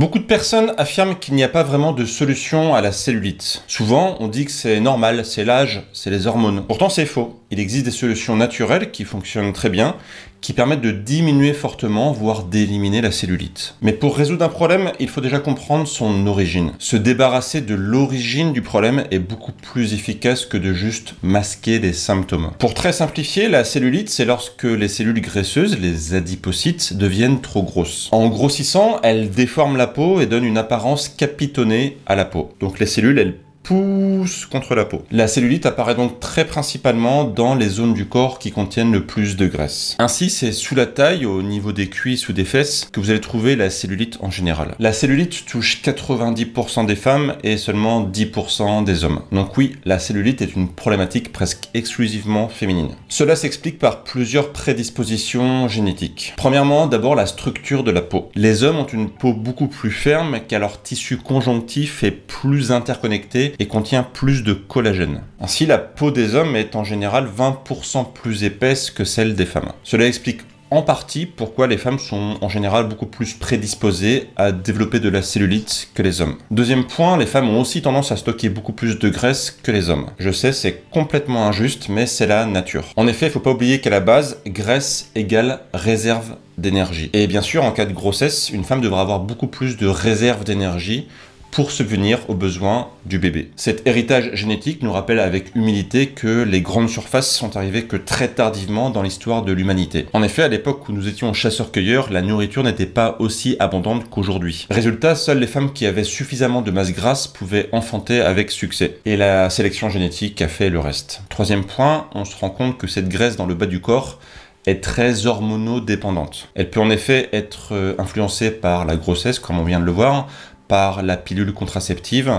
Beaucoup de personnes affirment qu'il n'y a pas vraiment de solution à la cellulite. Souvent, on dit que c'est normal, c'est l'âge, c'est les hormones. Pourtant, c'est faux. Il existe des solutions naturelles qui fonctionnent très bien qui permettent de diminuer fortement, voire d'éliminer la cellulite. Mais pour résoudre un problème, il faut déjà comprendre son origine. Se débarrasser de l'origine du problème est beaucoup plus efficace que de juste masquer des symptômes. Pour très simplifier, la cellulite, c'est lorsque les cellules graisseuses, les adipocytes, deviennent trop grosses. En grossissant, elles déforment la peau et donnent une apparence capitonnée à la peau. Donc les cellules, elles pousse contre la peau. La cellulite apparaît donc très principalement dans les zones du corps qui contiennent le plus de graisse. Ainsi, c'est sous la taille, au niveau des cuisses ou des fesses, que vous allez trouver la cellulite en général. La cellulite touche 90% des femmes et seulement 10% des hommes. Donc oui, la cellulite est une problématique presque exclusivement féminine. Cela s'explique par plusieurs prédispositions génétiques. Premièrement, d'abord la structure de la peau. Les hommes ont une peau beaucoup plus ferme car leur tissu conjonctif est plus interconnecté et contient plus de collagène. Ainsi, la peau des hommes est en général 20% plus épaisse que celle des femmes. Cela explique en partie pourquoi les femmes sont en général beaucoup plus prédisposées à développer de la cellulite que les hommes. Deuxième point, les femmes ont aussi tendance à stocker beaucoup plus de graisse que les hommes. Je sais, c'est complètement injuste, mais c'est la nature. En effet, il faut pas oublier qu'à la base, graisse égale réserve d'énergie. Et bien sûr, en cas de grossesse, une femme devra avoir beaucoup plus de réserve d'énergie pour subvenir aux besoins du bébé. Cet héritage génétique nous rappelle avec humilité que les grandes surfaces sont arrivées que très tardivement dans l'histoire de l'humanité. En effet, à l'époque où nous étions chasseurs-cueilleurs, la nourriture n'était pas aussi abondante qu'aujourd'hui. Résultat, seules les femmes qui avaient suffisamment de masse grasse pouvaient enfanter avec succès. Et la sélection génétique a fait le reste. Troisième point, on se rend compte que cette graisse dans le bas du corps est très hormonodépendante. Elle peut en effet être euh, influencée par la grossesse, comme on vient de le voir, par la pilule contraceptive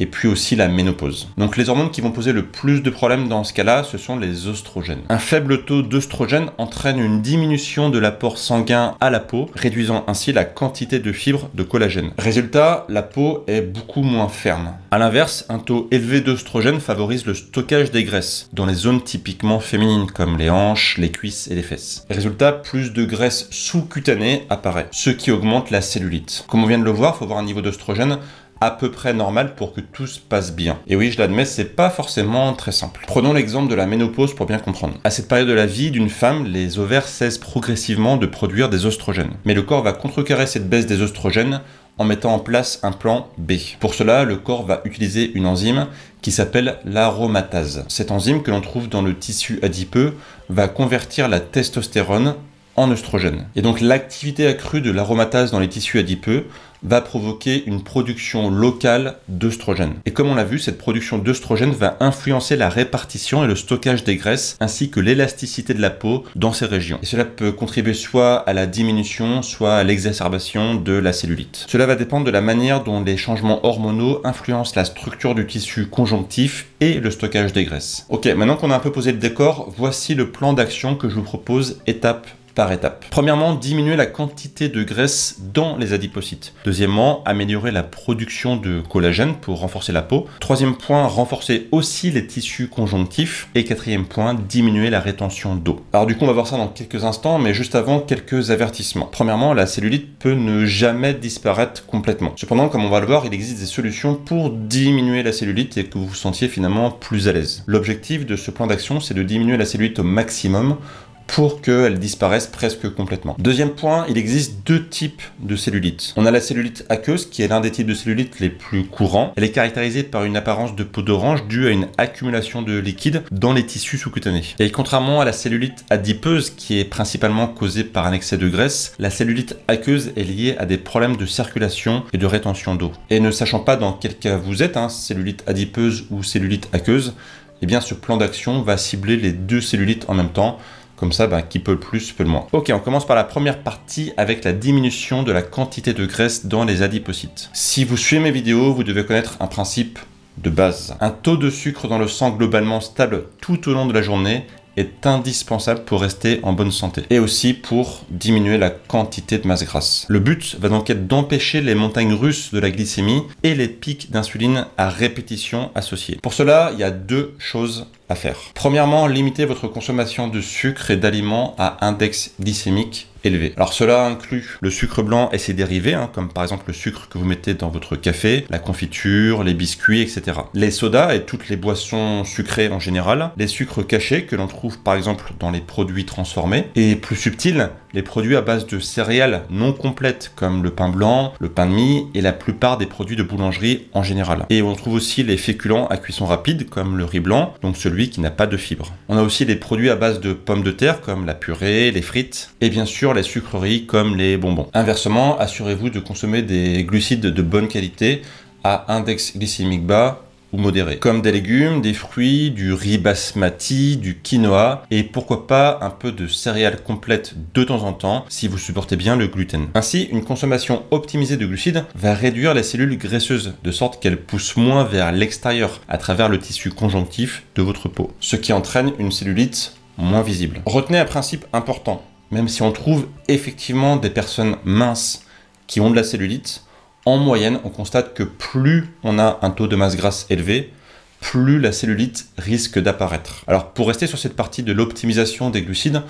et puis aussi la ménopause. Donc les hormones qui vont poser le plus de problèmes dans ce cas-là, ce sont les oestrogènes. Un faible taux d'oestrogène entraîne une diminution de l'apport sanguin à la peau, réduisant ainsi la quantité de fibres de collagène. Résultat, la peau est beaucoup moins ferme. A l'inverse, un taux élevé d'oestrogène favorise le stockage des graisses dans les zones typiquement féminines comme les hanches, les cuisses et les fesses. Résultat, plus de graisse sous-cutanée apparaît, ce qui augmente la cellulite. Comme on vient de le voir, il faut avoir un niveau d'oestrogène à peu près normal pour que tout se passe bien. Et oui, je l'admets, c'est pas forcément très simple. Prenons l'exemple de la ménopause pour bien comprendre. À cette période de la vie d'une femme, les ovaires cessent progressivement de produire des oestrogènes. Mais le corps va contrecarrer cette baisse des oestrogènes en mettant en place un plan B. Pour cela, le corps va utiliser une enzyme qui s'appelle l'aromatase. Cette enzyme que l'on trouve dans le tissu adipeux va convertir la testostérone en œstrogène. Et donc l'activité accrue de l'aromatase dans les tissus adipeux va provoquer une production locale d'œstrogène. Et comme on l'a vu, cette production d'œstrogène va influencer la répartition et le stockage des graisses, ainsi que l'élasticité de la peau dans ces régions. Et cela peut contribuer soit à la diminution, soit à l'exacerbation de la cellulite. Cela va dépendre de la manière dont les changements hormonaux influencent la structure du tissu conjonctif et le stockage des graisses. Ok, maintenant qu'on a un peu posé le décor, voici le plan d'action que je vous propose étape par étape. Premièrement, diminuer la quantité de graisse dans les adipocytes. Deuxièmement, améliorer la production de collagène pour renforcer la peau. Troisième point, renforcer aussi les tissus conjonctifs. Et quatrième point, diminuer la rétention d'eau. Alors du coup, on va voir ça dans quelques instants, mais juste avant, quelques avertissements. Premièrement, la cellulite peut ne jamais disparaître complètement. Cependant, comme on va le voir, il existe des solutions pour diminuer la cellulite et que vous vous sentiez finalement plus à l'aise. L'objectif de ce plan d'action, c'est de diminuer la cellulite au maximum pour qu'elles disparaissent presque complètement. Deuxième point, il existe deux types de cellulite. On a la cellulite aqueuse, qui est l'un des types de cellulite les plus courants. Elle est caractérisée par une apparence de peau d'orange due à une accumulation de liquide dans les tissus sous-cutanés. Et contrairement à la cellulite adipeuse, qui est principalement causée par un excès de graisse, la cellulite aqueuse est liée à des problèmes de circulation et de rétention d'eau. Et ne sachant pas dans quel cas vous êtes, hein, cellulite adipeuse ou cellulite aqueuse, eh bien ce plan d'action va cibler les deux cellulites en même temps comme ça, ben, qui peut le plus, peut le moins. Ok, on commence par la première partie avec la diminution de la quantité de graisse dans les adipocytes. Si vous suivez mes vidéos, vous devez connaître un principe de base. Un taux de sucre dans le sang globalement stable tout au long de la journée est indispensable pour rester en bonne santé et aussi pour diminuer la quantité de masse grasse. Le but va donc être d'empêcher les montagnes russes de la glycémie et les pics d'insuline à répétition associés. Pour cela, il y a deux choses à faire. Premièrement, limiter votre consommation de sucre et d'aliments à index glycémique alors cela inclut le sucre blanc et ses dérivés, hein, comme par exemple le sucre que vous mettez dans votre café, la confiture, les biscuits, etc. Les sodas et toutes les boissons sucrées en général, les sucres cachés que l'on trouve par exemple dans les produits transformés, et plus subtil, les produits à base de céréales non complètes comme le pain blanc, le pain de mie et la plupart des produits de boulangerie en général. Et on trouve aussi les féculents à cuisson rapide comme le riz blanc, donc celui qui n'a pas de fibres. On a aussi des produits à base de pommes de terre comme la purée, les frites et bien sûr les sucreries comme les bonbons. Inversement, assurez-vous de consommer des glucides de bonne qualité à index glycémique bas ou modéré, comme des légumes, des fruits, du riz basmati, du quinoa et pourquoi pas un peu de céréales complètes de temps en temps si vous supportez bien le gluten. Ainsi, une consommation optimisée de glucides va réduire les cellules graisseuses de sorte qu'elles poussent moins vers l'extérieur à travers le tissu conjonctif de votre peau, ce qui entraîne une cellulite moins visible. Retenez un principe important même si on trouve effectivement des personnes minces qui ont de la cellulite, en moyenne, on constate que plus on a un taux de masse grasse élevé, plus la cellulite risque d'apparaître. Alors pour rester sur cette partie de l'optimisation des glucides,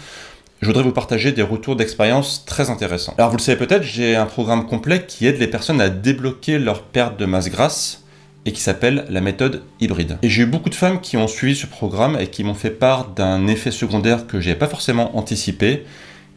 je voudrais vous partager des retours d'expérience très intéressants. Alors vous le savez peut-être, j'ai un programme complet qui aide les personnes à débloquer leur perte de masse grasse et qui s'appelle la méthode hybride. Et j'ai eu beaucoup de femmes qui ont suivi ce programme et qui m'ont fait part d'un effet secondaire que je n'avais pas forcément anticipé,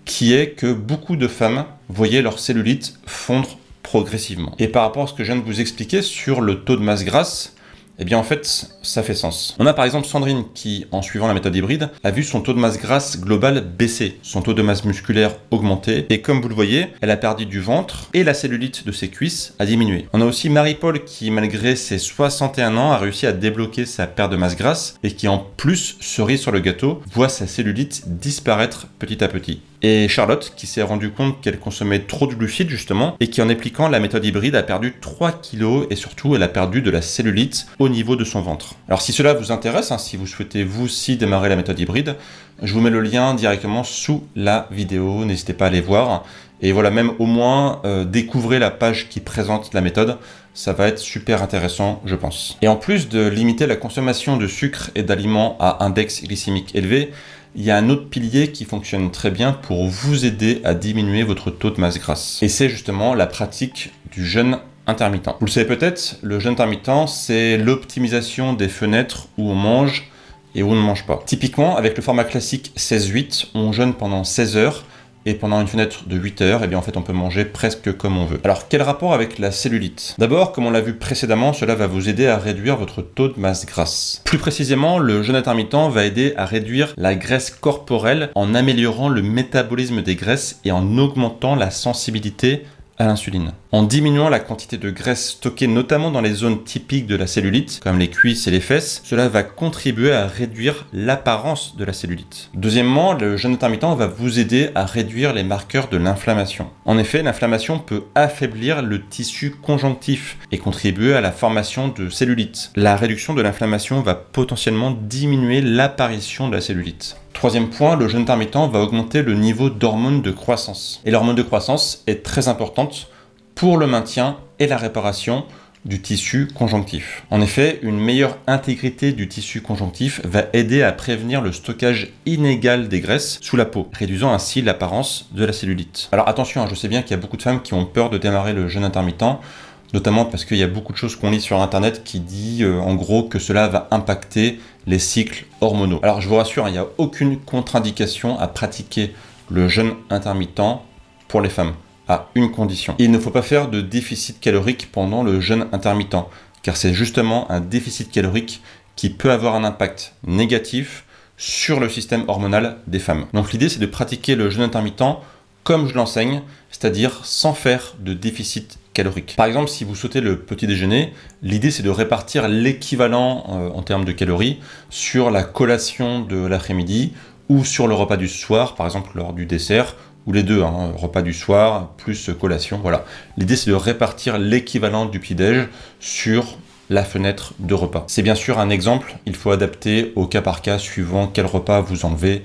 qui est que beaucoup de femmes voyaient leur cellulite fondre progressivement. Et par rapport à ce que je viens de vous expliquer sur le taux de masse grasse, eh bien en fait, ça fait sens. On a par exemple Sandrine qui, en suivant la méthode hybride, a vu son taux de masse grasse globale baisser, son taux de masse musculaire augmenter, et comme vous le voyez, elle a perdu du ventre et la cellulite de ses cuisses a diminué. On a aussi Marie-Paul qui, malgré ses 61 ans, a réussi à débloquer sa perte de masse grasse et qui, en plus, cerise sur le gâteau, voit sa cellulite disparaître petit à petit et Charlotte qui s'est rendu compte qu'elle consommait trop de glucides justement et qui en appliquant la méthode hybride a perdu 3 kilos et surtout elle a perdu de la cellulite au niveau de son ventre. Alors si cela vous intéresse, hein, si vous souhaitez vous aussi démarrer la méthode hybride, je vous mets le lien directement sous la vidéo, n'hésitez pas à aller voir. Et voilà, même au moins, euh, découvrez la page qui présente la méthode. Ça va être super intéressant, je pense. Et en plus de limiter la consommation de sucre et d'aliments à index glycémique élevé, il y a un autre pilier qui fonctionne très bien pour vous aider à diminuer votre taux de masse grasse. Et c'est justement la pratique du jeûne intermittent. Vous le savez peut-être, le jeûne intermittent, c'est l'optimisation des fenêtres où on mange et où on ne mange pas. Typiquement, avec le format classique 16-8, on jeûne pendant 16 heures et pendant une fenêtre de 8 heures, et eh bien en fait on peut manger presque comme on veut. Alors quel rapport avec la cellulite D'abord, comme on l'a vu précédemment, cela va vous aider à réduire votre taux de masse grasse. Plus précisément, le jeûne intermittent va aider à réduire la graisse corporelle en améliorant le métabolisme des graisses et en augmentant la sensibilité à l'insuline. En diminuant la quantité de graisse stockée notamment dans les zones typiques de la cellulite, comme les cuisses et les fesses, cela va contribuer à réduire l'apparence de la cellulite. Deuxièmement, le jeûne intermittent va vous aider à réduire les marqueurs de l'inflammation. En effet, l'inflammation peut affaiblir le tissu conjonctif et contribuer à la formation de cellulite. La réduction de l'inflammation va potentiellement diminuer l'apparition de la cellulite. Troisième point, le jeûne intermittent va augmenter le niveau d'hormones de croissance. Et l'hormone de croissance est très importante pour le maintien et la réparation du tissu conjonctif. En effet, une meilleure intégrité du tissu conjonctif va aider à prévenir le stockage inégal des graisses sous la peau, réduisant ainsi l'apparence de la cellulite. Alors attention, hein, je sais bien qu'il y a beaucoup de femmes qui ont peur de démarrer le jeûne intermittent notamment parce qu'il y a beaucoup de choses qu'on lit sur Internet qui dit euh, en gros que cela va impacter les cycles hormonaux. Alors je vous rassure, hein, il n'y a aucune contre-indication à pratiquer le jeûne intermittent pour les femmes, à une condition. Il ne faut pas faire de déficit calorique pendant le jeûne intermittent, car c'est justement un déficit calorique qui peut avoir un impact négatif sur le système hormonal des femmes. Donc l'idée c'est de pratiquer le jeûne intermittent comme je l'enseigne, c'est-à-dire sans faire de déficit par exemple, si vous sautez le petit déjeuner, l'idée c'est de répartir l'équivalent euh, en termes de calories sur la collation de l'après-midi ou sur le repas du soir, par exemple lors du dessert, ou les deux, hein, repas du soir plus collation, voilà. L'idée c'est de répartir l'équivalent du petit-déj sur la fenêtre de repas. C'est bien sûr un exemple, il faut adapter au cas par cas suivant quel repas vous enlevez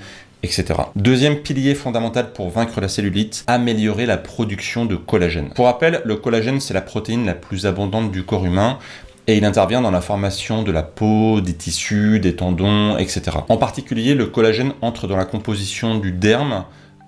Deuxième pilier fondamental pour vaincre la cellulite, améliorer la production de collagène. Pour rappel, le collagène, c'est la protéine la plus abondante du corps humain et il intervient dans la formation de la peau, des tissus, des tendons, etc. En particulier, le collagène entre dans la composition du derme,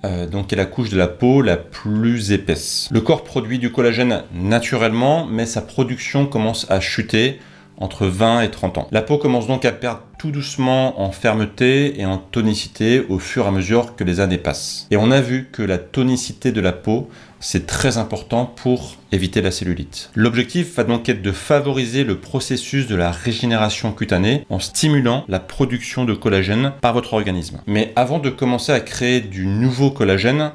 euh, donc est la couche de la peau la plus épaisse. Le corps produit du collagène naturellement, mais sa production commence à chuter entre 20 et 30 ans. La peau commence donc à perdre doucement en fermeté et en tonicité au fur et à mesure que les années passent. Et on a vu que la tonicité de la peau c'est très important pour éviter la cellulite. L'objectif va donc être de favoriser le processus de la régénération cutanée en stimulant la production de collagène par votre organisme. Mais avant de commencer à créer du nouveau collagène,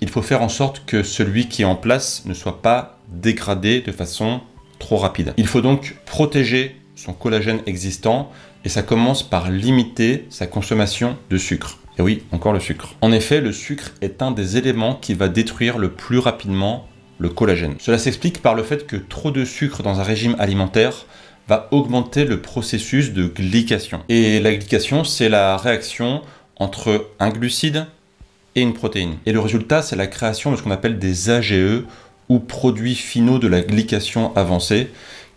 il faut faire en sorte que celui qui est en place ne soit pas dégradé de façon trop rapide. Il faut donc protéger son collagène existant et ça commence par limiter sa consommation de sucre. Et oui, encore le sucre. En effet, le sucre est un des éléments qui va détruire le plus rapidement le collagène. Cela s'explique par le fait que trop de sucre dans un régime alimentaire va augmenter le processus de glycation. Et la glycation, c'est la réaction entre un glucide et une protéine. Et le résultat, c'est la création de ce qu'on appelle des AGE ou produits finaux de la glycation avancée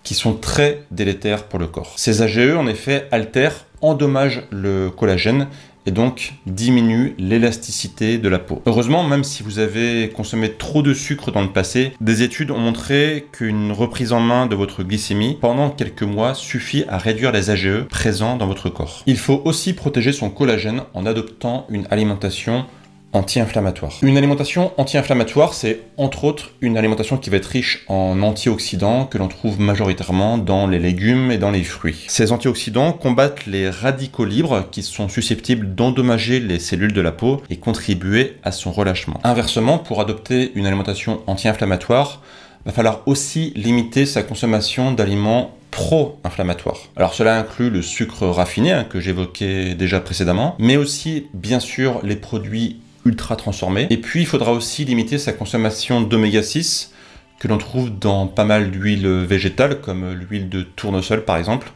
qui sont très délétères pour le corps. Ces AGE, en effet, altèrent, endommagent le collagène et donc diminuent l'élasticité de la peau. Heureusement, même si vous avez consommé trop de sucre dans le passé, des études ont montré qu'une reprise en main de votre glycémie pendant quelques mois suffit à réduire les AGE présents dans votre corps. Il faut aussi protéger son collagène en adoptant une alimentation anti-inflammatoire. Une alimentation anti-inflammatoire, c'est entre autres une alimentation qui va être riche en antioxydants que l'on trouve majoritairement dans les légumes et dans les fruits. Ces antioxydants combattent les radicaux libres qui sont susceptibles d'endommager les cellules de la peau et contribuer à son relâchement. Inversement, pour adopter une alimentation anti-inflammatoire, va falloir aussi limiter sa consommation d'aliments pro inflammatoires Alors cela inclut le sucre raffiné hein, que j'évoquais déjà précédemment, mais aussi bien sûr les produits ultra Et puis il faudra aussi limiter sa consommation d'oméga 6 que l'on trouve dans pas mal d'huiles végétales comme l'huile de tournesol par exemple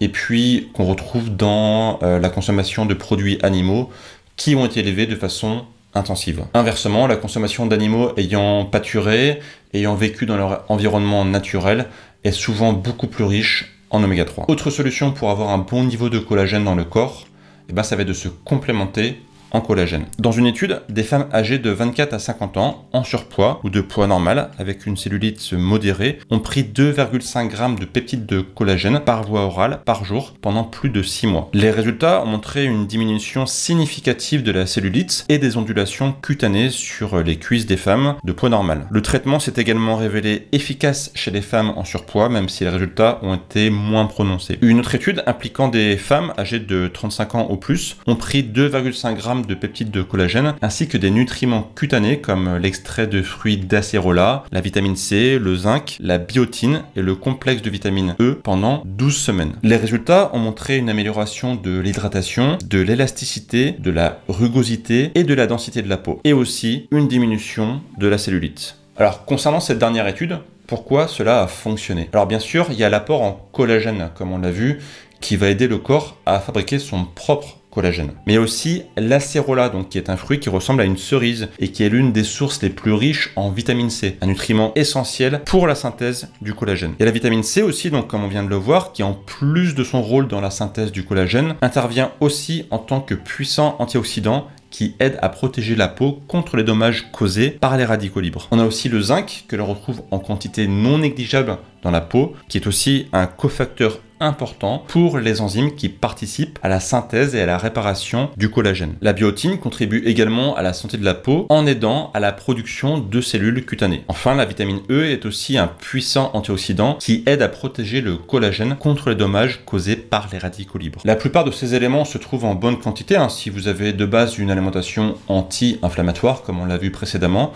et puis qu'on retrouve dans euh, la consommation de produits animaux qui ont été élevés de façon intensive. Inversement, la consommation d'animaux ayant pâturé, ayant vécu dans leur environnement naturel, est souvent beaucoup plus riche en oméga 3. Autre solution pour avoir un bon niveau de collagène dans le corps, eh ben, ça va être de se complémenter collagène. Dans une étude, des femmes âgées de 24 à 50 ans, en surpoids ou de poids normal, avec une cellulite modérée, ont pris 2,5 g de peptides de collagène par voie orale par jour pendant plus de 6 mois. Les résultats ont montré une diminution significative de la cellulite et des ondulations cutanées sur les cuisses des femmes de poids normal. Le traitement s'est également révélé efficace chez les femmes en surpoids, même si les résultats ont été moins prononcés. Une autre étude impliquant des femmes âgées de 35 ans au plus ont pris 2,5 g de peptides de collagène, ainsi que des nutriments cutanés comme l'extrait de fruits d'acérola, la vitamine C, le zinc, la biotine et le complexe de vitamine E pendant 12 semaines. Les résultats ont montré une amélioration de l'hydratation, de l'élasticité, de la rugosité et de la densité de la peau, et aussi une diminution de la cellulite. Alors concernant cette dernière étude, pourquoi cela a fonctionné Alors bien sûr, il y a l'apport en collagène, comme on l'a vu, qui va aider le corps à fabriquer son propre collagène. Mais il y a aussi l'acérola, donc qui est un fruit qui ressemble à une cerise et qui est l'une des sources les plus riches en vitamine C, un nutriment essentiel pour la synthèse du collagène. Et la vitamine C aussi, donc comme on vient de le voir, qui en plus de son rôle dans la synthèse du collagène, intervient aussi en tant que puissant antioxydant qui aide à protéger la peau contre les dommages causés par les radicaux libres. On a aussi le zinc que l'on retrouve en quantité non négligeable dans la peau, qui est aussi un cofacteur important pour les enzymes qui participent à la synthèse et à la réparation du collagène. La biotine contribue également à la santé de la peau en aidant à la production de cellules cutanées. Enfin, la vitamine E est aussi un puissant antioxydant qui aide à protéger le collagène contre les dommages causés par les radicaux libres. La plupart de ces éléments se trouvent en bonne quantité hein. si vous avez de base une alimentation anti-inflammatoire comme on l'a vu précédemment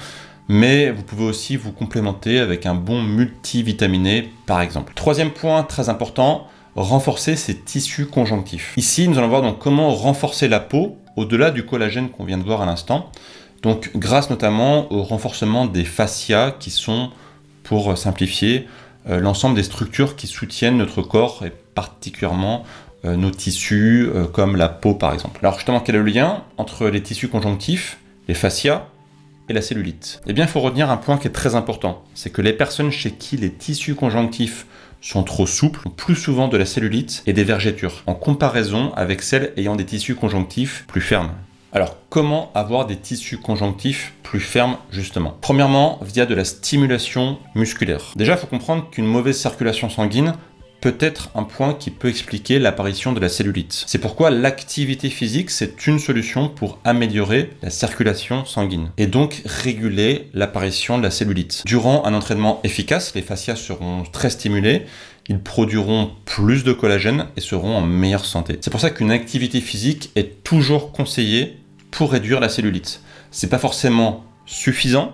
mais vous pouvez aussi vous complémenter avec un bon multivitaminé par exemple. Troisième point très important, renforcer ses tissus conjonctifs. Ici, nous allons voir donc comment renforcer la peau au-delà du collagène qu'on vient de voir à l'instant. Donc grâce notamment au renforcement des fascias qui sont, pour simplifier, euh, l'ensemble des structures qui soutiennent notre corps et particulièrement euh, nos tissus euh, comme la peau par exemple. Alors justement quel est le lien entre les tissus conjonctifs, les fascias et la cellulite Eh bien, il faut retenir un point qui est très important, c'est que les personnes chez qui les tissus conjonctifs sont trop souples ont plus souvent de la cellulite et des vergetures, en comparaison avec celles ayant des tissus conjonctifs plus fermes. Alors, comment avoir des tissus conjonctifs plus fermes, justement Premièrement, via de la stimulation musculaire. Déjà, il faut comprendre qu'une mauvaise circulation sanguine peut être un point qui peut expliquer l'apparition de la cellulite. C'est pourquoi l'activité physique, c'est une solution pour améliorer la circulation sanguine et donc réguler l'apparition de la cellulite. Durant un entraînement efficace, les fascias seront très stimulés ils produiront plus de collagène et seront en meilleure santé. C'est pour ça qu'une activité physique est toujours conseillée pour réduire la cellulite. C'est pas forcément suffisant,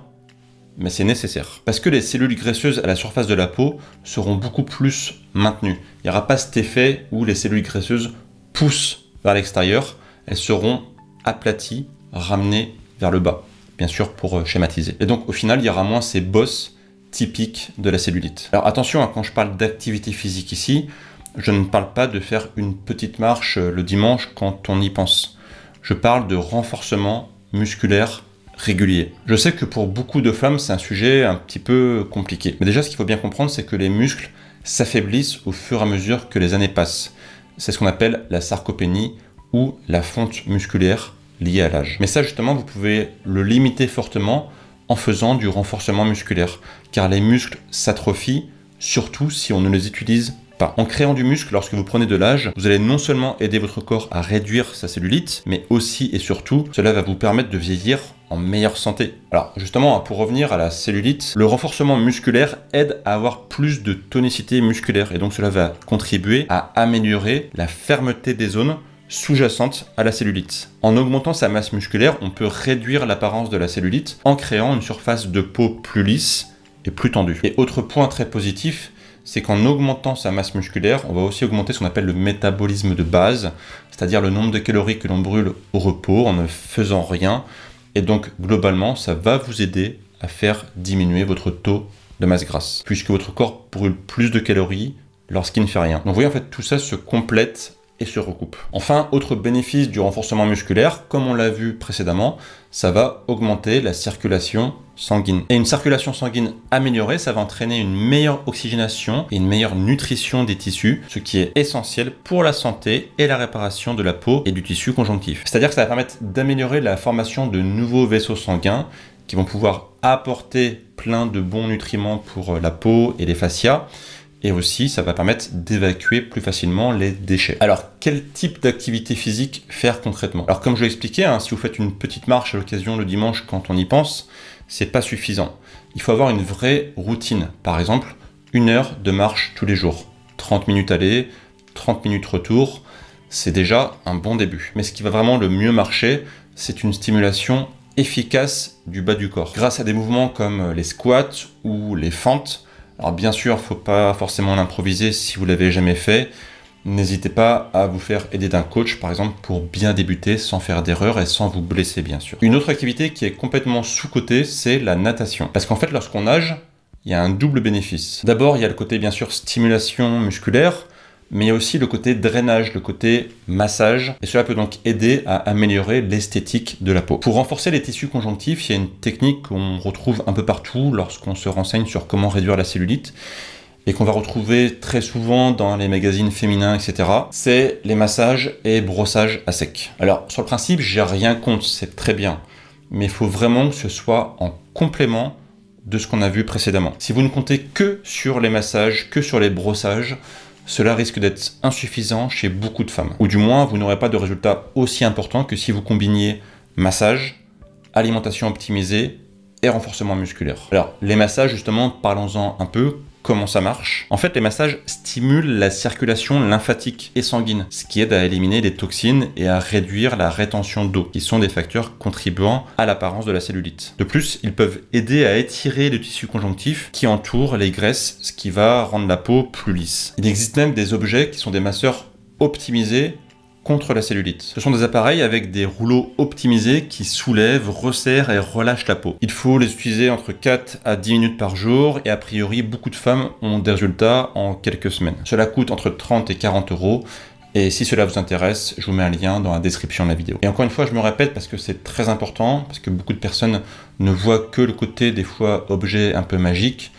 mais c'est nécessaire. Parce que les cellules graisseuses à la surface de la peau seront beaucoup plus maintenues. Il n'y aura pas cet effet où les cellules graisseuses poussent vers l'extérieur, elles seront aplaties, ramenées vers le bas, bien sûr pour euh, schématiser. Et donc au final, il y aura moins ces bosses typiques de la cellulite. Alors attention, hein, quand je parle d'activité physique ici, je ne parle pas de faire une petite marche euh, le dimanche quand on y pense. Je parle de renforcement musculaire régulier. Je sais que pour beaucoup de femmes, c'est un sujet un petit peu compliqué. Mais déjà, ce qu'il faut bien comprendre, c'est que les muscles s'affaiblissent au fur et à mesure que les années passent. C'est ce qu'on appelle la sarcopénie ou la fonte musculaire liée à l'âge. Mais ça, justement, vous pouvez le limiter fortement en faisant du renforcement musculaire, car les muscles s'atrophient, surtout si on ne les utilise pas. En créant du muscle lorsque vous prenez de l'âge, vous allez non seulement aider votre corps à réduire sa cellulite, mais aussi et surtout, cela va vous permettre de vieillir en meilleure santé. Alors justement, pour revenir à la cellulite, le renforcement musculaire aide à avoir plus de tonicité musculaire et donc cela va contribuer à améliorer la fermeté des zones sous jacentes à la cellulite. En augmentant sa masse musculaire, on peut réduire l'apparence de la cellulite en créant une surface de peau plus lisse et plus tendue. Et autre point très positif, c'est qu'en augmentant sa masse musculaire, on va aussi augmenter ce qu'on appelle le métabolisme de base, c'est-à-dire le nombre de calories que l'on brûle au repos en ne faisant rien, et donc globalement, ça va vous aider à faire diminuer votre taux de masse grasse, puisque votre corps brûle plus de calories lorsqu'il ne fait rien. Donc vous voyez en fait tout ça se complète et se recoupe. Enfin, autre bénéfice du renforcement musculaire, comme on l'a vu précédemment, ça va augmenter la circulation sanguine. Et une circulation sanguine améliorée, ça va entraîner une meilleure oxygénation et une meilleure nutrition des tissus, ce qui est essentiel pour la santé et la réparation de la peau et du tissu conjonctif. C'est-à-dire que ça va permettre d'améliorer la formation de nouveaux vaisseaux sanguins qui vont pouvoir apporter plein de bons nutriments pour euh, la peau et les fascias et aussi ça va permettre d'évacuer plus facilement les déchets. Alors quel type d'activité physique faire concrètement Alors comme je l'ai expliqué, hein, si vous faites une petite marche à l'occasion le dimanche quand on y pense, c'est pas suffisant. Il faut avoir une vraie routine. Par exemple, une heure de marche tous les jours. 30 minutes aller, 30 minutes retour, c'est déjà un bon début. Mais ce qui va vraiment le mieux marcher, c'est une stimulation efficace du bas du corps. Grâce à des mouvements comme les squats ou les fentes, alors bien sûr, faut pas forcément l'improviser si vous l'avez jamais fait. N'hésitez pas à vous faire aider d'un coach, par exemple, pour bien débuter sans faire d'erreur et sans vous blesser, bien sûr. Une autre activité qui est complètement sous-cotée, c'est la natation. Parce qu'en fait, lorsqu'on nage, il y a un double bénéfice. D'abord, il y a le côté, bien sûr, stimulation musculaire mais il y a aussi le côté drainage, le côté massage, et cela peut donc aider à améliorer l'esthétique de la peau. Pour renforcer les tissus conjonctifs, il y a une technique qu'on retrouve un peu partout lorsqu'on se renseigne sur comment réduire la cellulite et qu'on va retrouver très souvent dans les magazines féminins, etc., c'est les massages et brossages à sec. Alors, sur le principe, j'ai rien contre, c'est très bien, mais il faut vraiment que ce soit en complément de ce qu'on a vu précédemment. Si vous ne comptez que sur les massages, que sur les brossages, cela risque d'être insuffisant chez beaucoup de femmes. Ou du moins, vous n'aurez pas de résultats aussi importants que si vous combiniez massage, alimentation optimisée et renforcement musculaire. Alors, les massages, justement, parlons-en un peu comment ça marche. En fait, les massages stimulent la circulation lymphatique et sanguine, ce qui aide à éliminer les toxines et à réduire la rétention d'eau, qui sont des facteurs contribuant à l'apparence de la cellulite. De plus, ils peuvent aider à étirer le tissu conjonctif qui entoure les graisses, ce qui va rendre la peau plus lisse. Il existe même des objets qui sont des masseurs optimisés contre la cellulite. Ce sont des appareils avec des rouleaux optimisés qui soulèvent, resserrent et relâchent la peau. Il faut les utiliser entre 4 à 10 minutes par jour et a priori beaucoup de femmes ont des résultats en quelques semaines. Cela coûte entre 30 et 40 euros et si cela vous intéresse, je vous mets un lien dans la description de la vidéo. Et encore une fois, je me répète parce que c'est très important, parce que beaucoup de personnes ne voient que le côté des fois objet un peu magique.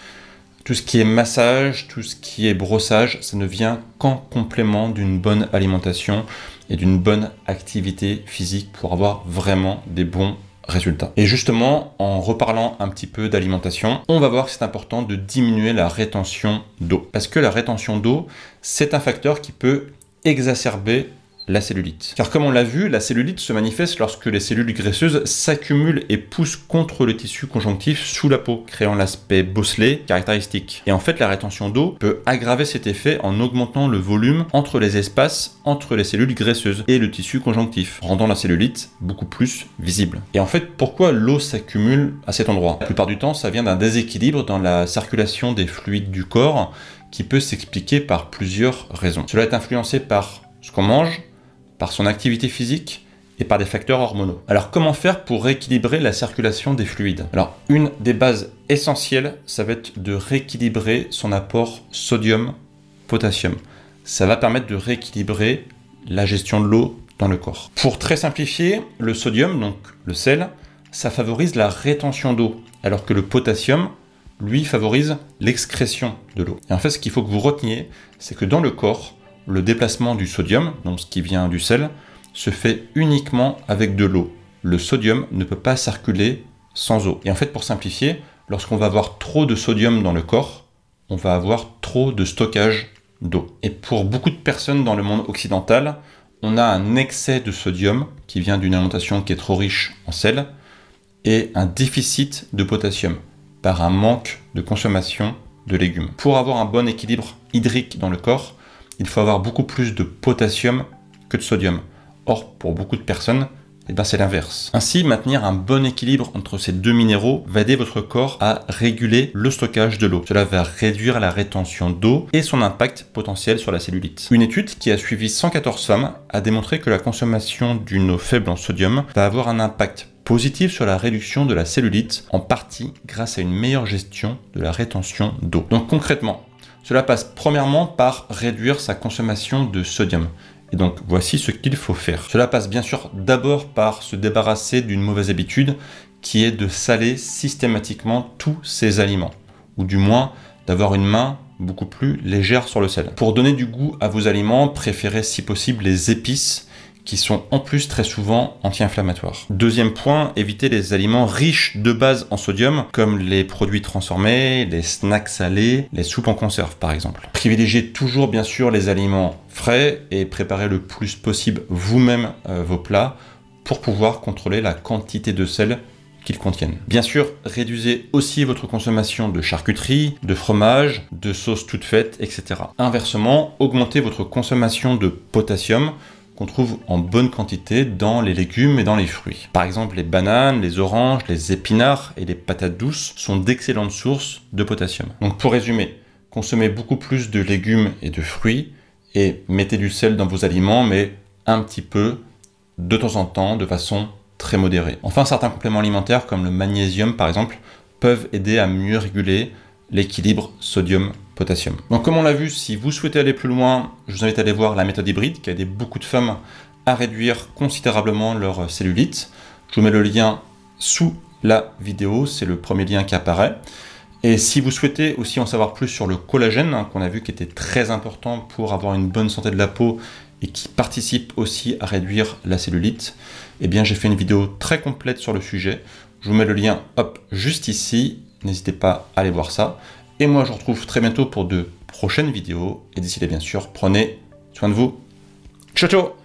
Tout ce qui est massage, tout ce qui est brossage, ça ne vient qu'en complément d'une bonne alimentation et d'une bonne activité physique pour avoir vraiment des bons résultats. Et justement, en reparlant un petit peu d'alimentation, on va voir que c'est important de diminuer la rétention d'eau. Parce que la rétention d'eau, c'est un facteur qui peut exacerber la cellulite. Car comme on l'a vu, la cellulite se manifeste lorsque les cellules graisseuses s'accumulent et poussent contre le tissu conjonctif sous la peau, créant l'aspect bosselé caractéristique. Et en fait, la rétention d'eau peut aggraver cet effet en augmentant le volume entre les espaces entre les cellules graisseuses et le tissu conjonctif, rendant la cellulite beaucoup plus visible. Et en fait, pourquoi l'eau s'accumule à cet endroit La plupart du temps, ça vient d'un déséquilibre dans la circulation des fluides du corps qui peut s'expliquer par plusieurs raisons. Cela est influencé par ce qu'on mange, par son activité physique et par des facteurs hormonaux. Alors comment faire pour rééquilibrer la circulation des fluides Alors une des bases essentielles, ça va être de rééquilibrer son apport sodium-potassium. Ça va permettre de rééquilibrer la gestion de l'eau dans le corps. Pour très simplifier, le sodium, donc le sel, ça favorise la rétention d'eau, alors que le potassium, lui, favorise l'excrétion de l'eau. Et en fait, ce qu'il faut que vous reteniez, c'est que dans le corps, le déplacement du sodium, donc ce qui vient du sel, se fait uniquement avec de l'eau. Le sodium ne peut pas circuler sans eau. Et en fait, pour simplifier, lorsqu'on va avoir trop de sodium dans le corps, on va avoir trop de stockage d'eau. Et pour beaucoup de personnes dans le monde occidental, on a un excès de sodium qui vient d'une alimentation qui est trop riche en sel et un déficit de potassium par un manque de consommation de légumes. Pour avoir un bon équilibre hydrique dans le corps, il faut avoir beaucoup plus de potassium que de sodium. Or, pour beaucoup de personnes, eh ben, c'est l'inverse. Ainsi, maintenir un bon équilibre entre ces deux minéraux va aider votre corps à réguler le stockage de l'eau. Cela va réduire la rétention d'eau et son impact potentiel sur la cellulite. Une étude qui a suivi 114 femmes a démontré que la consommation d'une eau faible en sodium va avoir un impact positif sur la réduction de la cellulite, en partie grâce à une meilleure gestion de la rétention d'eau. Donc concrètement, cela passe premièrement par réduire sa consommation de sodium. Et donc voici ce qu'il faut faire. Cela passe bien sûr d'abord par se débarrasser d'une mauvaise habitude qui est de saler systématiquement tous ses aliments. Ou du moins d'avoir une main beaucoup plus légère sur le sel. Pour donner du goût à vos aliments, préférez si possible les épices qui sont en plus très souvent anti-inflammatoires. Deuxième point, éviter les aliments riches de base en sodium, comme les produits transformés, les snacks salés, les soupes en conserve par exemple. Privilégiez toujours bien sûr les aliments frais et préparez le plus possible vous-même euh, vos plats pour pouvoir contrôler la quantité de sel qu'ils contiennent. Bien sûr, réduisez aussi votre consommation de charcuterie, de fromage, de sauces toutes faites, etc. Inversement, augmentez votre consommation de potassium qu'on trouve en bonne quantité dans les légumes et dans les fruits. Par exemple, les bananes, les oranges, les épinards et les patates douces sont d'excellentes sources de potassium. Donc pour résumer, consommez beaucoup plus de légumes et de fruits et mettez du sel dans vos aliments, mais un petit peu de temps en temps de façon très modérée. Enfin, certains compléments alimentaires comme le magnésium par exemple peuvent aider à mieux réguler l'équilibre sodium potassium. Donc comme on l'a vu, si vous souhaitez aller plus loin, je vous invite à aller voir la méthode hybride qui a aidé beaucoup de femmes à réduire considérablement leur cellulite. Je vous mets le lien sous la vidéo, c'est le premier lien qui apparaît. Et si vous souhaitez aussi en savoir plus sur le collagène, hein, qu'on a vu qui était très important pour avoir une bonne santé de la peau et qui participe aussi à réduire la cellulite, eh bien j'ai fait une vidéo très complète sur le sujet. Je vous mets le lien hop juste ici. N'hésitez pas à aller voir ça. Et moi, je vous retrouve très bientôt pour de prochaines vidéos. Et d'ici là, bien sûr, prenez soin de vous. Ciao, ciao